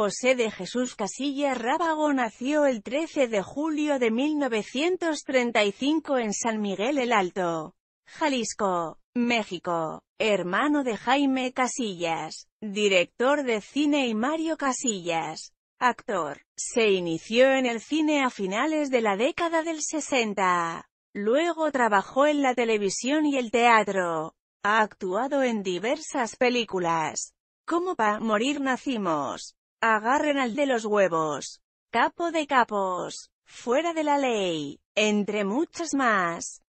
José de Jesús Casillas Rábago nació el 13 de julio de 1935 en San Miguel el Alto, Jalisco, México. Hermano de Jaime Casillas, director de cine y Mario Casillas, actor. Se inició en el cine a finales de la década del 60. Luego trabajó en la televisión y el teatro. Ha actuado en diversas películas, como Pa' Morir Nacimos, Agarren al de los huevos. Capo de capos. Fuera de la ley. Entre muchas más.